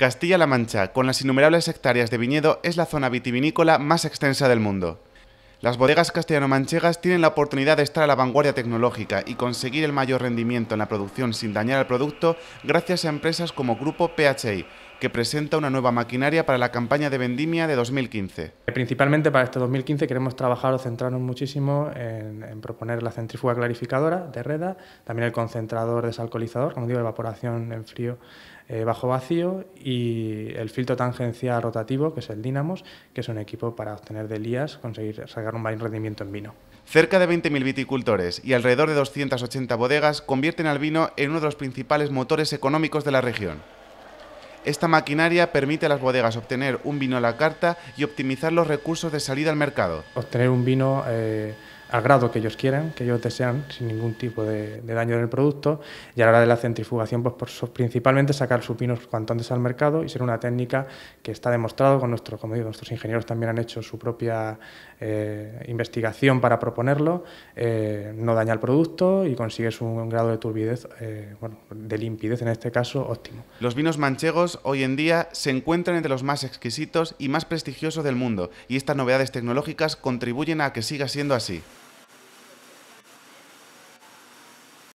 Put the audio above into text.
Castilla-La Mancha, con las innumerables hectáreas de viñedo, es la zona vitivinícola más extensa del mundo. Las bodegas castellano-manchegas tienen la oportunidad de estar a la vanguardia tecnológica y conseguir el mayor rendimiento en la producción sin dañar al producto gracias a empresas como Grupo PHI, que presenta una nueva maquinaria para la campaña de vendimia de 2015. Eh, principalmente para este 2015 queremos trabajar o centrarnos muchísimo en, proponer la centrífuga clarificadora de Reda, también el concentrador desalcoholizador, como digo, evaporación en frío eh, bajo vacío y el filtro tangencial rotativo, que es el Dynamos, que es un equipo para obtener de lías, conseguir sacar un buen rendimiento en vino. Cerca de 20.000 viticultores y alrededor de 280 bodegas convierten al vino en uno de los principales motores económicos de la región. Esta maquinaria permite a las bodegas obtener un vino a la carta y optimizar los recursos de salida al mercado. Obtener un vino eh, al grado que ellos quieran, que ellos desean, sin ningún tipo de, daño en el producto. Y a la hora de la centrifugación, pues por, principalmente sacar sus vinos cuanto antes al mercado y ser una técnica que está demostrado, con nuestro, como digo, nuestros ingenieros también han hecho su propia eh, investigación para proponerlo, eh, no daña el producto y consigues un, grado de turbidez, eh, bueno, de limpidez en este caso, óptimo. Los vinos manchegos hoy en día se encuentran entre los más exquisitos y más prestigiosos del mundo y estas novedades tecnológicas contribuyen a que siga siendo así.